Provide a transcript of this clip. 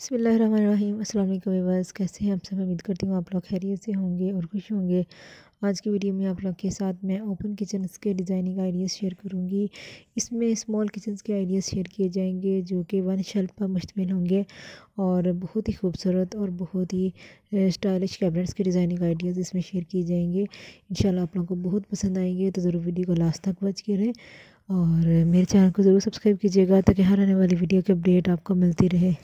बसमीम असल वीवर्स कैसे हैं आप सब उम्मीद करती हूँ आप लोग खैरियत से होंगे और खुश होंगे आज की वीडियो में आप लोग के साथ मैं ओपन किचन्स के डिज़ाइनिंग आइडियाज़ शेयर करूँगी इसमें स्मॉल किचन्स के आइडियाज़ शेयर किए जाएंगे जो कि वन शेल्फ पर मुश्तमिल होंगे और बहुत ही खूबसूरत और बहुत ही स्टाइलिश कैबिनेट्स के डिज़ाइनिंग आइडियाज़ इसमें शेयर किए जाएंगे इन आप लोगों को बहुत पसंद आएंगे तो ज़रूर वीडियो को लास्ट तक वॉच करें और मेरे चैनल को ज़रूर सब्सक्राइब कीजिएगा ताकि हर आने वाली वीडियो की अपडेट आपको मिलती रहे